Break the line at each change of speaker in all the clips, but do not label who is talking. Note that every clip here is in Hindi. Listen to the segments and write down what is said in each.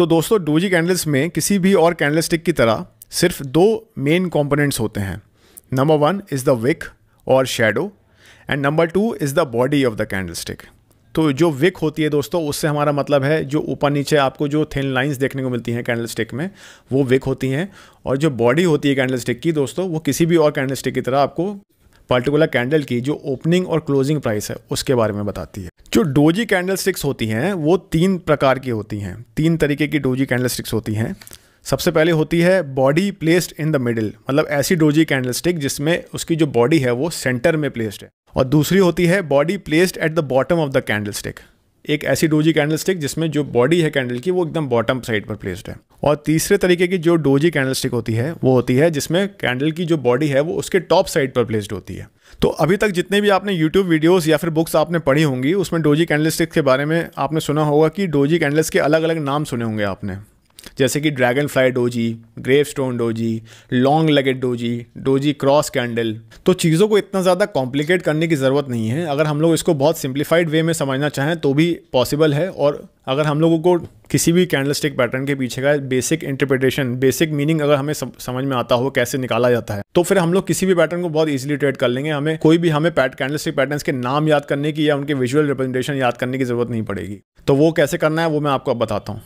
तो दोस्तों डोजी कैंडल्स में किसी भी और कैंडल स्टिक की तरह सिर्फ दो मेन कॉम्पोनेंट्स होते हैं number one is the wick और shadow and number two is the body of the candlestick तो जो विक होती है दोस्तों उससे हमारा मतलब है जो ऊपर नीचे आपको जो थिन लाइंस देखने को मिलती हैं कैंडल स्टिक में वो विक होती हैं और जो बॉडी होती है कैंडल स्टिक की दोस्तों वो किसी भी और कैंडल स्टिक की तरह आपको पर्टिकुलर कैंडल की जो ओपनिंग और क्लोजिंग प्राइस है उसके बारे में बताती है जो डोजी कैंडल स्टिक्स होती हैं वो तीन प्रकार की होती हैं तीन तरीके की डोजी कैंडल स्टिक्स होती हैं सबसे पहले होती है body placed in the middle मतलब ऐसी डोजी कैंडल स्टिक जिसमें उसकी जो बॉडी है वो सेंटर में प्लेस्ड है और दूसरी होती है body placed at the bottom of the candlestick एक ऐसी डोजी कैंडल स्टिक जिसमें जो बॉडी है कैंडल की वो एकदम बॉटम साइड पर प्लेस्ड है और तीसरे तरीके की जो डोजी कैंडल स्टिक होती है वो होती है जिसमें कैंडल की जो बॉडी है वो उसके टॉप साइड पर प्लेस्ड होती है तो अभी तक जितने भी आपने यूट्यूब वीडियोस या फिर बुक्स आपने पढ़ी होंगी उसमें डोजी कैंडल के बारे में आपने सुना होगा कि डोजी कैंडल्स के अलग अलग नाम सुने होंगे आपने जैसे कि dragonfly doji gravestone doji long legged doji doji cross candle तो चीज़ों को इतना ज़्यादा कॉम्प्लिकेट करने की ज़रूरत नहीं है अगर हम लोग इसको बहुत सिंप्लीफाइड वे में समझना चाहें तो भी पॉसिबल है और अगर हम लोगों को किसी भी कैंडलस्टिक पैटर्न के पीछे का बेसिक इंटरप्रिटेशन बेसिक मीनिंग अगर हमें समझ में आता हो कैसे निकाला जाता है तो फिर हम लोग किसी भी पैटर्न को बहुत इजीली ट्रेड कर लेंगे हमें कोई भी हमें पैट कैंडलस्टिक पैटर्न्स के नाम याद करने की या उनके विजुअल रिप्रेजेंटेशन याद करने की जरूरत नहीं पड़ेगी तो वो कैसे करना है वो मैं आपको अब बताता हूँ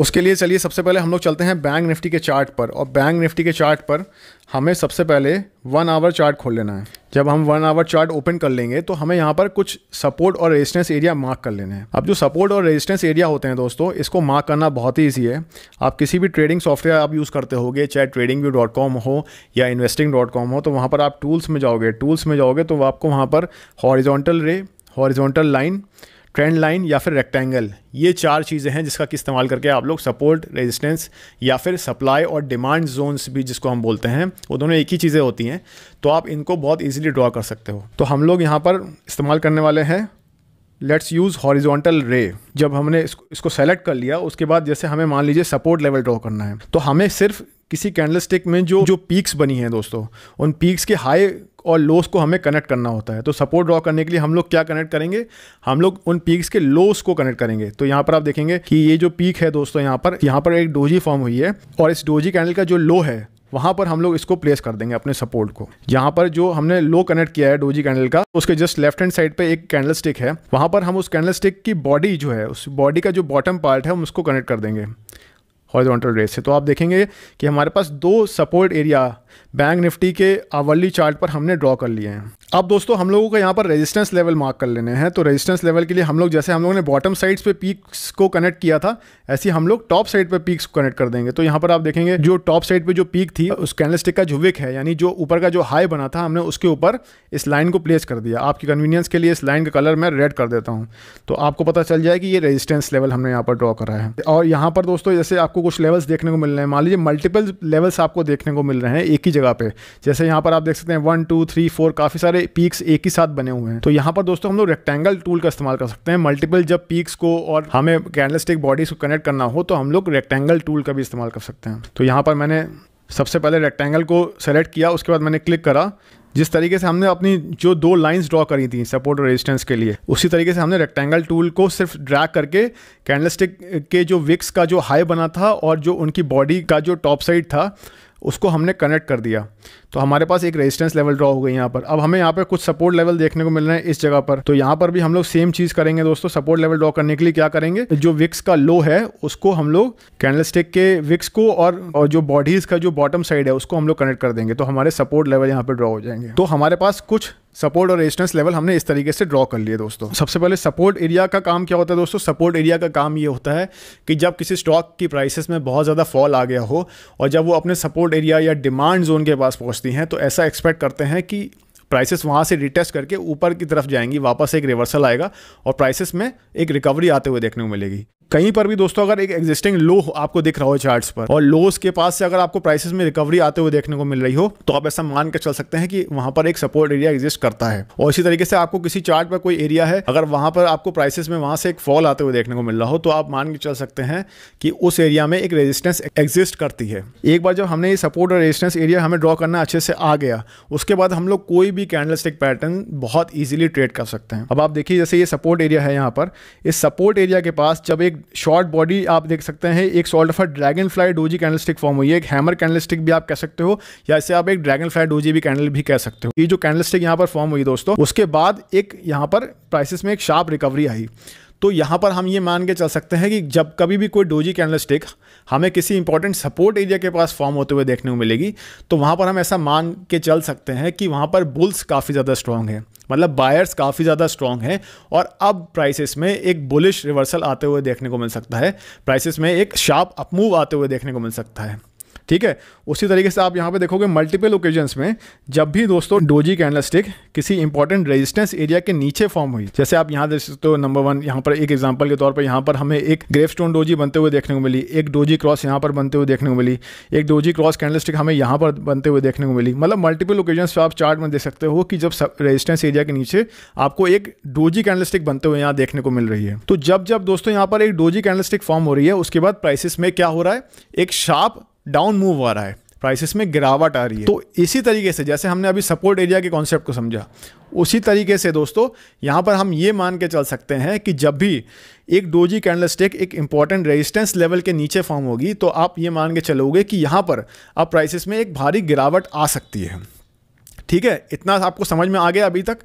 उसके लिए चलिए सबसे पहले हम लोग चलते हैं बैंक निफ्टी के चार्ट पर और बैंक निफ्टी के चार्ट पर हमें सबसे पहले वन आवर चार्ट खोल लेना है जब हम वन आवर चार्ट ओपन कर लेंगे तो हमें यहाँ पर कुछ सपोर्ट और रेजिस्टेंस एरिया मार्क कर लेने हैं अब जो सपोर्ट और रेजिस्टेंस एरिया होते हैं दोस्तों इसको मार्क करना बहुत ही ईजी है आप किसी भी ट्रेडिंग सॉफ्टवेयर आप यूज़ करते हो चाहे ट्रेडिंग व्यू डॉट कॉम हो या इन्वेस्टिंग डॉट कॉम हो तो वहाँ पर आप टूल्स में जाओगे टूल्स में जाओगे तो आपको वहाँ पर हॉरिजोंटल रे हॉरिजॉन्टल लाइन ट्रेंड लाइन या फिर रेक्टेंगल ये चार चीज़ें हैं जिसका कि इस्तेमाल करके आप लोग सपोर्ट रेजिस्टेंस या फिर सप्लाई और डिमांड जोन्स भी जिसको हम बोलते हैं वो दोनों एक ही चीज़ें होती हैं तो आप इनको बहुत ईजिली ड्रॉ कर सकते हो तो हम लोग यहाँ पर इस्तेमाल करने वाले हैं लेट्स यूज़ हॉरिजोंटल रे जब हमने इसको, इसको सेलेक्ट कर लिया उसके बाद जैसे हमें मान लीजिए सपोर्ट लेवल ड्रॉ करना है तो हमें सिर्फ किसी कैंडलस्टिक में जो जो पीक्स बनी हैं दोस्तों उन पीक्स के हाई और लोस को हमें कनेक्ट करना होता है तो सपोर्ट ड्रॉ करने के लिए हम लोग क्या कनेक्ट करेंगे हम लोग उन पीक्स के लोस को कनेक्ट करेंगे तो यहाँ पर आप देखेंगे कि ये जो पीक है दोस्तों यहाँ पर यहाँ पर एक डोजी फॉर्म हुई है और इस डोजी कैंडल का जो लो है वहाँ पर हम लोग इसको प्लेस कर देंगे अपने सपोर्ट को यहाँ पर जो हमने लो कनेक्ट किया है डोजी कैंडल का उसके जस्ट लेफ्ट हैंड साइड पे एक कैंडल स्टिक है वहाँ पर हम उस कैंडल स्टिक की बॉडी जो है उस बॉडी का जो बॉटम पार्ट है हम उसको कनेक्ट कर देंगे हॉरिजॉन्टल रेस से तो आप देखेंगे कि हमारे पास दो सपोर्ट एरिया बैंक निफ्टी के आवली चार्ट पर हमने ड्रॉ कर लिए हैं अब दोस्तों हम लोगों को यहाँ पर रेजिस्टेंस लेवल मार्क कर लेने हैं तो रेजिस्टेंस लेवल के लिए हम लोग जैसे हम लोगों ने बॉटम साइड्स पे पीक्स को कनेक्ट किया था ऐसे हम लोग टॉप साइड पे पीक्स को कनेक्ट कर देंगे तो यहाँ पर आप देखेंगे जो टॉप साइड पे जो पीक थी उस कैंडलस्टिक का जो विक है यानी जो ऊपर का जो हाई बना था हमने उसके ऊपर इस लाइन को प्लेस कर दिया आपकी कन्वीनियंस के लिए इस लाइन का कलर मैं रेड कर देता हूँ तो आपको पता चल जाए कि ये रजिस्टेंस लेवल हमने यहाँ पर ड्रॉ करा है और यहाँ पर दोस्तों जैसे आपको कुछ लेवल्स देखने को मिल रहे हैं मान लीजिए मल्टीपल लेवल्स आपको देखने को मिल रहे हैं एक ही जगह पे जैसे यहाँ पर आप देख सकते हैं वन टू थ्री फोर काफ़ी सारे पीक्स एक ही साथ बने हुए हैं तो यहाँ पर दोस्तों हम लोग रेक्टेंगल टूल का इस्तेमाल कर सकते हैं मल्टीपल जब पीक्स को और हमें कैंडलस्टिक बॉडीज को कनेक्ट करना हो तो हम लोग रेक्टेंगल टूल का भी इस्तेमाल कर सकते हैं तो यहाँ पर मैंने सबसे पहले रेक्टेंगल को सेलेक्ट किया उसके बाद मैंने क्लिक करा जिस तरीके से हमने अपनी जो दो लाइंस ड्रॉ करी थी सपोर्ट और रेजिस्टेंस के लिए उसी तरीके से हमने रेक्टेंगल टूल को सिर्फ ड्रैग करके कैंडलस्टिक के जो विक्स का जो हाई बना था और जो उनकी बॉडी का जो टॉप साइड था उसको हमने कनेक्ट कर दिया तो हमारे पास एक रेजिस्टेंस लेवल ड्रॉ हो गई यहाँ पर अब हमें यहाँ पर कुछ सपोर्ट लेवल देखने को मिल रहे हैं इस जगह पर तो यहाँ पर भी हम लोग सेम चीज़ करेंगे दोस्तों सपोर्ट लेवल ड्रॉ करने के लिए क्या करेंगे जो विक्स का लो है उसको हम लोग कैंडल के विक्स को और, और जो बॉडीज़ का जो बॉटम साइड है उसको हम लोग कनेक्ट कर देंगे तो हमारे सपोर्ट लेवल यहाँ पर ड्रॉ हो जाएंगे तो हमारे पास कुछ सपोर्ट और रेजिस्टेंस लेवल हमने इस तरीके से ड्रॉ कर लिए दोस्तों सबसे पहले सपोर्ट एरिया का काम क्या होता है दोस्तों सपोर्ट एरिया का काम ये होता है कि जब किसी स्टॉक की प्राइसेस में बहुत ज़्यादा फॉल आ गया हो और जब वो अपने सपोर्ट एरिया या डिमांड जोन के पास पहुँचती हैं तो ऐसा एक्सपेक्ट करते हैं कि प्राइसेस वहाँ से रिटेस्ट करके ऊपर की तरफ जाएंगी वापस एक रिवर्सल आएगा और प्राइसेस में एक रिकवरी आते हुए देखने को मिलेगी कहीं पर भी दोस्तों अगर एक एग्जिस्टिंग लो आपको दिख रहा हो चार्ट्स पर और लोस के पास से अगर आपको प्राइसेस में रिकवरी आते हुए देखने को मिल रही हो तो आप ऐसा मान कर चल सकते हैं कि वहां पर एक सपोर्ट एरिया एग्जिस्ट करता है और इसी तरीके से आपको किसी चार्ट पर कोई एरिया है अगर वहां पर आपको प्राइसेस में वहां से एक फॉल आते हुए देखने को मिल रहा हो तो आप मान के चल सकते हैं कि उस एरिया में एक रेजिस्टेंस एग्जिस्ट करती है एक बार जब हमने ये सपोर्ट और रेजिस्टेंस एरिया हमें ड्रॉ करना अच्छे से आ गया उसके बाद हम लोग कोई भी कैंडल पैटर्न बहुत ईजिली ट्रेड कर सकते हैं अब आप देखिए जैसे ये सपोर्ट एरिया है यहाँ पर इस सपोर्ट एरिया के पास जब एक शॉर्ट बॉडी आप देख सकते हैं एक sort of dragonfly doji candle stick form हुई है एक हैमर कैंडल स्टिक भी आप कह सकते हो या इसे आप एक ड्रैगन फ्लाई डोजी भी कैंडल भी कह सकते हो ये जो कैंडल स्टिक यहाँ पर फॉर्म हुई दोस्तों उसके बाद एक यहाँ पर प्राइसिस में एक शार्प रिकवरी आई तो यहाँ पर हम ये मान के चल सकते हैं कि जब कभी भी कोई डोजी कैंडल स्टिक हमें किसी इंपॉर्टेंट सपोर्ट एरिया के पास फॉर्म होते हुए देखने को मिलेगी तो वहाँ पर हम ऐसा मान के चल सकते हैं कि वहाँ पर बुल्स काफ़ी ज़्यादा स्ट्रॉन्ग हैं मतलब बायर्स काफ़ी ज़्यादा स्ट्रॉन्ग हैं और अब प्राइसेस में एक बुलिश रिवर्सल आते हुए देखने को मिल सकता है प्राइसेस में एक शार्प अपमूव आते हुए देखने को मिल सकता है ठीक है उसी तरीके से आप यहाँ पे देखोगे मल्टीपल ओकेजन्स में जब भी दोस्तों डोजी कैंडलस्टिक किसी इंपॉर्टेंट रेजिस्टेंस एरिया के नीचे फॉर्म हुई जैसे आप यहाँ देख सकते हो नंबर वन यहाँ पर एक एग्जाम्पल के तौर पर यहाँ पर हमें एक ग्रेव स्टोन डोजी बनते हुए देखने को मिली एक डोजी क्रॉस यहाँ पर बनते हुए देखने को मिली एक डोजी क्रॉस कैंडल स्टिक हमें यहाँ पर बनते हुए देखने को मिली मतलब मल्टीपल ओकेजन पर आप चार्ट में देख सकते हो कि जब रेजिस्टेंस एरिया के नीचे आपको एक डोजी कैंडल बनते हुए यहाँ देखने को मिल रही है तो जब जब दोस्तों यहाँ पर एक डोजी कैंडल फॉर्म हो रही है उसके बाद प्राइसिस में क्या हो रहा है एक शार्प डाउन मूव आ रहा है प्राइसेस में गिरावट आ रही है तो इसी तरीके से जैसे हमने अभी सपोर्ट एरिया के कॉन्सेप्ट को समझा उसी तरीके से दोस्तों यहाँ पर हम ये मान के चल सकते हैं कि जब भी एक डोजी कैंडल स्टिक एक इंपॉर्टेंट रेजिस्टेंस लेवल के नीचे फॉर्म होगी तो आप ये मान के चलोगे कि यहाँ पर अब प्राइसेस में एक भारी गिरावट आ सकती है ठीक है इतना आपको समझ में आ गया अभी तक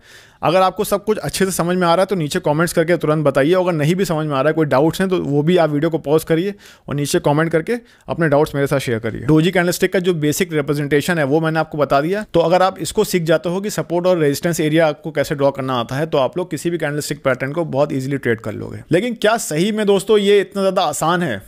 अगर आपको सब कुछ अच्छे से समझ में आ रहा है तो नीचे कमेंट्स करके तुरंत बताइए अगर नहीं भी समझ में आ रहा है कोई डाउट्स हैं तो वो भी आप वीडियो को पॉज करिए और नीचे कमेंट करके अपने डाउट्स मेरे साथ शेयर करिए डोजी कैंडलस्टिक का जो बेसिक रिप्रेजेंटेशन है वो मैंने आपको बता दिया तो अगर आप इसको सीख जाते हो कि सपोर्ट और रेजिस्टेंस एरिया आपको कैसे ड्रॉ करना आता है तो आप लोग किसी भी कैंडलस्टिक पैटर्न को बहुत ईजिली ट्रेड कर लोगे लेकिन क्या सही में दोस्तों ये इतना ज़्यादा आसान है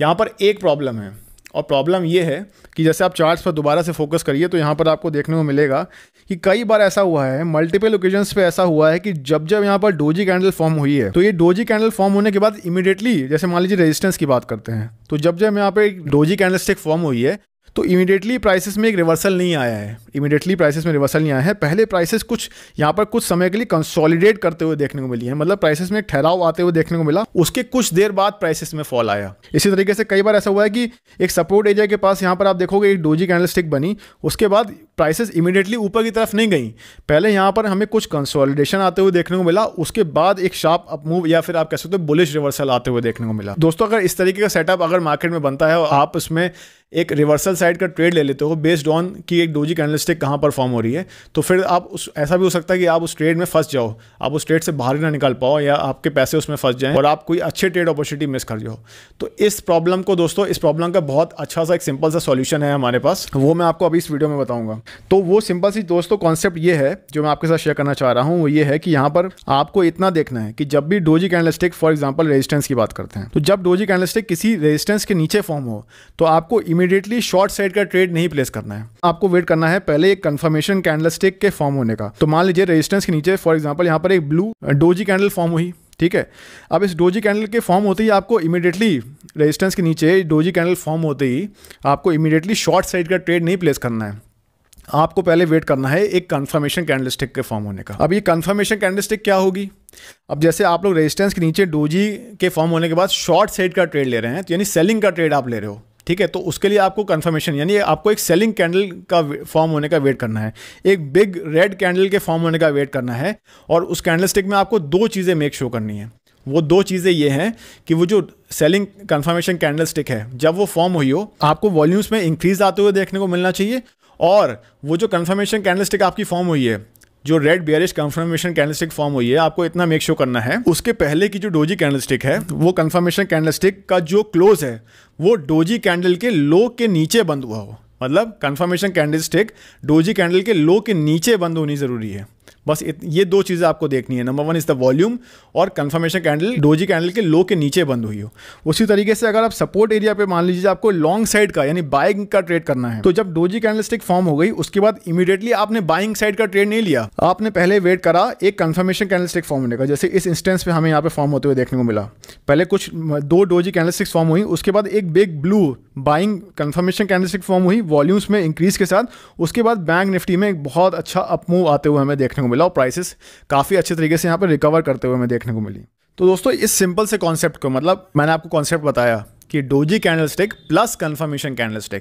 यहाँ पर एक प्रॉब्लम है और प्रॉब्लम ये है कि जैसे आप चार्ट्स पर दोबारा से फोकस करिए तो यहाँ पर आपको देखने को मिलेगा कि कई बार ऐसा हुआ है मल्टीपल ओकेजन्स पे ऐसा हुआ है कि जब जब यहाँ पर डोजी कैंडल फॉर्म हुई है तो ये डोजी कैंडल फॉर्म होने के बाद इमीडिएटली जैसे मान लीजिए रेजिस्टेंस की बात करते हैं तो जब जब यहाँ पे डोजी कैंडल फॉर्म हुई है तो इमीडिएटली प्राइसेस में एक रिवर्सल नहीं आया है इमीडिएटली प्राइसेस में रिवर्सल नहीं आया है पहले प्राइसेस कुछ यहाँ पर कुछ समय के लिए कंसोलिडेट करते हुए देखने को मिली है मतलब प्राइसेस में एक ठहराव आते हुए देखने को मिला उसके कुछ देर बाद प्राइसेस में फॉल आया इसी तरीके से कई बार ऐसा हुआ है कि एक सपोर्ट एरिया के पास यहाँ पर आप देखोगे एक डोजी कैंडल बनी उसके बाद प्राइसेस इमीडिएटली ऊपर की तरफ नहीं गई पहले यहाँ पर हमें कुछ कंसोलिडेशन आते हुए देखने को मिला उसके बाद एक शार्प अपमूव या फिर आप कह सकते हो बुलिश रिवर्सल आते हुए देखने को मिला दोस्तों अगर इस तरीके का सेटअप अगर मार्केट में बनता है और आप उसमें एक रिवर्सल साइड का ट्रेड ले लेते हो बेस्ड ऑन कि एक डोजी कैनलिस्टिक कहाँ पर फॉर्म हो रही है तो फिर आप उस ऐसा भी हो सकता है कि आप उस ट्रेड में फंस जाओ आप उस ट्रेड से बाहर ना निकाल पाओ या आपके पैसे उसमें फंस जाएं और आप कोई अच्छे ट्रेड अपॉर्चुनिटी मिस कर जाओ तो इस प्रॉब्लम को दोस्तों इस प्रॉब्लम का बहुत अच्छा सा एक सिंपल सा सोल्यूशन है हमारे पास वो मैं आपको अभी इस वीडियो में बताऊँगा तो वो सिंपल सी दोस्तों कॉन्सेप्ट ये है जो मैं आपके साथ शेयर करना चाह रहा हूँ वो ये है कि यहाँ पर आपको इतना देखना है कि जब भी doji candlestick for example resistance की बात करते हैं तो जब डोजी कैंडलस्टिक किसी रेजिस्टेंस के नीचे फॉर्म हो तो आपको इमीडिएटली शॉर्ट साइड का ट्रेड नहीं प्लेस करना है आपको वेट करना है पहले एक कन्फर्मेशन कैंडलस्टिक के फॉर्म होने का तो मान लीजिए रेजिस्टेंस के नीचे फॉर एग्जाम्पल यहाँ पर एक ब्लू डोजी कैंडल फॉर्म हुई ठीक है अब इस डोजी कैंडल के फॉर्म होते ही आपको इमीडिएटली रेजिस्टेंस के नीचे डोजी कैंडल फॉर्म होते ही आपको इमीडिएटली शॉर्ट साइड का ट्रेड नहीं प्लेस करना है आपको पहले वेट करना है एक कन्फर्मेशन कैंडल स्टिक के फॉर्म होने का अब ये कन्फर्मेशन कैंडल स्टिक क्या होगी अब जैसे आप लोग रेजिस्टेंस के नीचे डोजी के फॉर्म होने के बाद शॉर्ट सेट का ट्रेड ले रहे हैं तो यानी सेलिंग का ट्रेड आप ले रहे हो ठीक है तो उसके लिए आपको कन्फर्मेशन यानी आपको एक सेलिंग कैंडल का फॉर्म होने का वेट करना है एक बिग रेड कैंडल के फॉर्म होने का वेट करना है और उस कैंडल स्टिक में आपको दो चीज़ें मेक शो करनी है वो दो चीज़ें ये हैं कि वो जो सेलिंग कंफर्मेशन कैंडल स्टिक है जब वो फॉर्म हुई हो आपको वॉल्यूम्स में इंक्रीज आते हुए देखने को मिलना चाहिए और वो जो कंफर्मेशन कैंडल स्टिक आपकी फॉर्म हुई है जो red bearish confirmation stick form हुई है आपको इतना मेक श्योर करना है उसके पहले की जो डोजी कैंडल स्टिक है वो कन्फर्मेशन कैंडल स्टिक का जो क्लोज है वो डोजी कैंडल के लो के नीचे बंद हुआ हो मतलब confirmation candle stick doji candle के लो के नीचे बंद होनी ज़रूरी है बस ये दो चीज़ें आपको देखनी है number one is the volume और कन्फर्मेशन कैंडल डोजी कैंडल के लो के नीचे बंद हुई हो उसी तरीके से अगर आप सपोर्ट एरिया पे मान लीजिए आपको लॉन्ग साइड का यानी बाइंग का ट्रेड करना है तो जब डोजी कैंडल स्टिक फॉर्म हो गई उसके बाद इमीडिएटली आपने बाइंग साइड का ट्रेड नहीं लिया आपने पहले वेट करा एक कन्फर्मेशन कैंडल स्टिक फॉर्म होने का जैसे इस इंस्टेंस पे हमें यहाँ पे फॉर्म होते हुए देखने को मिला पहले कुछ दो डोजी कैंडल स्टिक फॉर्म हुई उसके बाद एक big blue buying confirmation candle stick form हुई वॉल्यूम्स में इंक्रीज के साथ उसके बाद बैंक निफ्टी में एक बहुत अच्छा अपमूव आते हुए हमें देखने को मिला और प्राइसेस काफ़ी अच्छे तरीके से यहाँ पर रिकवर करते हुए हमें देखने को मिली तो दोस्तों इस सिंपल से कॉन्सेप्ट को मतलब मैंने आपको कॉन्सेप्ट बताया कि doji candle plus confirmation candle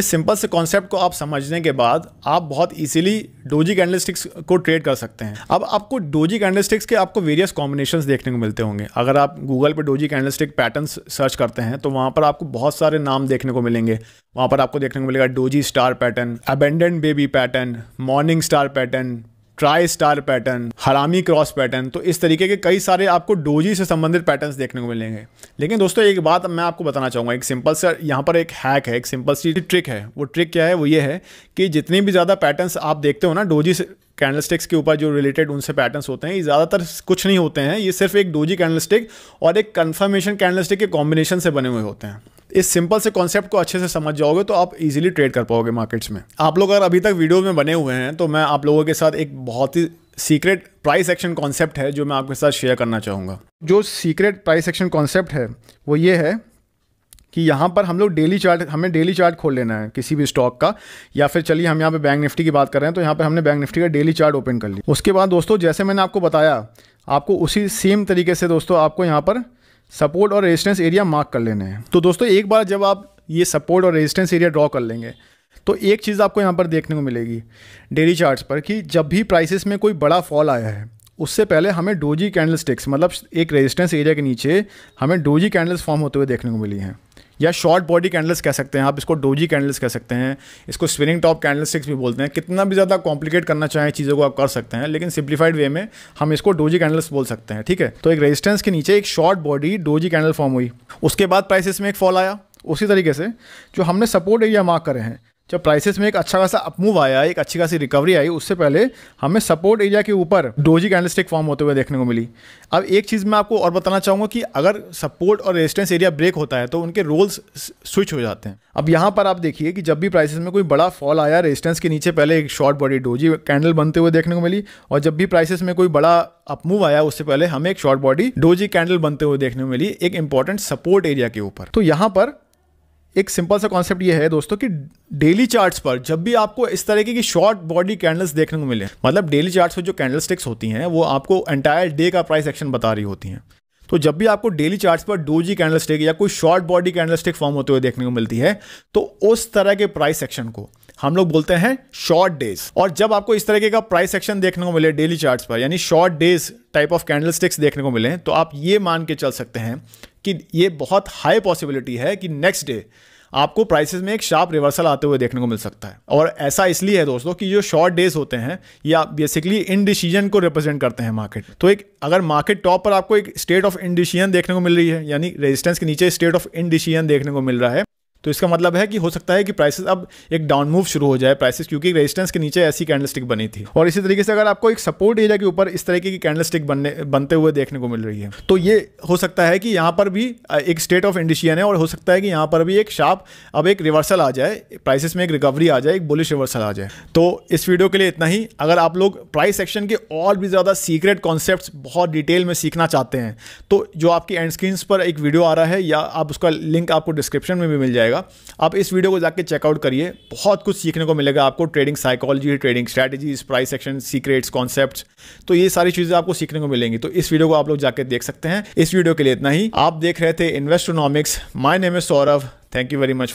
इस सिंपल से कॉन्सेप्ट को आप समझने के बाद आप बहुत इजीली डोजी कैंडलस्टिक्स को ट्रेड कर सकते हैं अब आपको डोजी कैंडलस्टिक्स के आपको वेरियस कॉम्बिनेशंस देखने को मिलते होंगे अगर आप गूगल पर डोजी कैंडलस्टिक पैटर्न्स सर्च करते हैं तो वहाँ पर आपको बहुत सारे नाम देखने को मिलेंगे वहाँ पर आपको देखने को मिलेगा doji star pattern abandoned baby pattern morning star pattern tri star pattern harami cross pattern तो इस तरीके के कई सारे आपको डोजी से संबंधित पैटर्न्स देखने को मिलेंगे लेकिन दोस्तों एक बात मैं आपको बताना चाहूँगा एक सिंपल सा यहाँ पर एक हैक है एक सिंपल सी ट्रिक है वो ट्रिक क्या है वो ये है कि जितने भी ज़्यादा पैटर्न्स आप देखते हो ना डोजी से कैंडल स्टिक्स के ऊपर जो रिलेटेड उनसे पैटर्न्स होते हैं ये ज़्यादातर कुछ नहीं होते हैं ये सिर्फ एक डोजी कैंडल स्टिक और एक कन्फर्मेशन कैंडल स्टिक के कॉम्बिनेशन से बने हुए होते हैं इस सिंपल से कॉन्सेप्ट को अच्छे से समझ जाओगे तो आप इजीली ट्रेड कर पाओगे मार्केट्स में आप लोग अगर अभी तक वीडियो में बने हुए हैं तो मैं आप लोगों के साथ एक बहुत ही सीक्रेट प्राइस एक्शन कॉन्सेप्ट है जो मैं आपके साथ शेयर करना चाहूँगा जो सीक्रेट प्राइस एक्शन कॉन्सेप्ट है वो ये है कि यहाँ पर हम लोग डेली चार्ट हमें डेली चार्ट खोल लेना है किसी भी स्टॉक का या फिर चलिए हम यहाँ पे बैंक निफ्टी की बात कर रहे हैं तो यहाँ पर हमने बैंक निफ्टी का डेली चार्ट ओपन कर लिया उसके बाद दोस्तों जैसे मैंने आपको बताया आपको उसी सेम तरीके से दोस्तों आपको यहाँ पर सपोर्ट और रेजिस्टेंस एरिया मार्क कर लेने हैं तो दोस्तों एक बार जब आप ये सपोर्ट और रेजिस्टेंस एरिया ड्रॉ कर लेंगे तो एक चीज़ आपको यहाँ पर देखने को मिलेगी डेली चार्ट्स पर कि जब भी प्राइसेस में कोई बड़ा फॉल आया है उससे पहले हमें डोजी कैंडल स्टिक्स मतलब एक रेजिस्टेंस एरिया के नीचे हमें डोजी कैंडल्स फॉर्म होते हुए देखने को मिली हैं या शॉर्ट बॉडी कैंडल्स कह सकते हैं आप इसको डोजी कैंडल्स कह सकते हैं इसको स्विनिंग टॉप कैंडल स्टिक्स भी बोलते हैं कितना भी ज़्यादा कॉम्प्लिकेट करना चाहें चीज़ों को आप कर सकते हैं लेकिन सिंप्लीफाइड वे में हम इसको डोजी कैंडल्स बोल सकते हैं ठीक है तो एक रेजिस्टेंस के नीचे एक short body doji candle form हुई उसके बाद प्राइसिस में एक फॉल आया उसी तरीके से जो हमने सपोर्ट एरिया मार्क करे हैं जब प्राइसेस में एक अच्छा खासा अपमूव आया एक अच्छी खासी रिकवरी आई उससे पहले हमें सपोर्ट एरिया के ऊपर डोजी कैंडलस्टिक फॉर्म होते हुए देखने को मिली अब एक चीज़ मैं आपको और बताना चाहूँगा कि अगर सपोर्ट और रेजिस्टेंस एरिया ब्रेक होता है तो उनके रोल्स स्विच हो जाते हैं अब यहाँ पर आप देखिए कि जब भी प्राइसेस में कोई बड़ा फॉल आया रेजिस्टेंस के नीचे पहले एक शॉर्ट बॉडी डोजी कैंडल बनते हुए देखने को मिली और जब भी प्राइसेस में कोई बड़ा अपमूव आया उससे पहले हमें एक शॉर्ट बॉडी डोजी कैंडल बनते हुए देखने को मिली एक इंपॉर्टेंट सपोर्ट एरिया के ऊपर तो यहाँ पर एक सिंपल सा कॉन्सेप्ट ये है दोस्तों कि डेली चार्ट्स पर जब भी आपको इस तरीके की शॉर्ट बॉडी कैंडल्स देखने को मिले मतलब डेली चार्ट्स पर जो कैंडल स्टिक्स होती हैं वो आपको एंटायर डे का प्राइस एक्शन बता रही होती हैं तो जब भी आपको डेली चार्ट्स पर डोजी कैंडल स्टिक या कोई short body candle stick form होते हुए देखने को मिलती है तो उस तरह के प्राइस एक्शन को हम लोग बोलते हैं शॉर्ट डेज और जब आपको इस तरीके का प्राइस एक्शन देखने को मिले डेली चार्ट्स पर यानी short days type of sticks देखने को मिले तो आप ये मान के चल सकते हैं कि ये बहुत हाई पॉसिबिलिटी है कि नेक्स्ट डे आपको प्राइसेस में एक शार्प रिवर्सल आते हुए देखने को मिल सकता है और ऐसा इसलिए है दोस्तों कि जो शॉर्ट डेज होते हैं या बेसिकली इनडिसीजन को रिप्रेजेंट करते हैं मार्केट तो एक अगर मार्केट टॉप पर आपको एक स्टेट ऑफ इनडिसीजन देखने को मिल रही है यानी रेजिस्टेंस के नीचे स्टेट ऑफ इनडिसीजन देखने को मिल रहा है तो इसका मतलब है कि हो सकता है कि प्राइसेस अब एक डाउन मूव शुरू हो जाए प्राइसेस क्योंकि रेजिस्टेंस के नीचे ऐसी कैंडलस्टिक बनी थी और इसी तरीके से अगर आपको एक सपोर्ट एरिया के ऊपर इस तरीके की कैंडलस्टिक बनने बनते हुए देखने को मिल रही है तो ये हो सकता है कि यहाँ पर भी एक स्टेट ऑफ इंडिशियन है और हो सकता है कि यहाँ पर भी एक शार्प अब एक रिवर्सल आ जाए प्राइसेस में एक रिकवरी आ जाए एक बुलिश रिवर्सल आ जाए तो इस वीडियो के लिए इतना ही अगर आप लोग प्राइस एक्शन के और भी ज़्यादा सीक्रेट कॉन्सेप्ट बहुत डिटेल में सीखना चाहते हैं तो जो आपकी एंड स्क्रीन पर एक वीडियो आ रहा है या आप उसका लिंक आपको डिस्क्रिप्शन में भी मिल जाएगा जाएगा आप इस वीडियो को जाकर चेकआउट करिए बहुत कुछ सीखने को मिलेगा आपको trading psychology trading strategies price action secrets concept तो ये सारी चीज़ें आपको सीखने को मिलेंगी तो इस वीडियो को आप लोग जाके देख सकते हैं इस वीडियो के लिए इतना ही आप देख रहे थे Investonomics my name a Saurabh thank you very much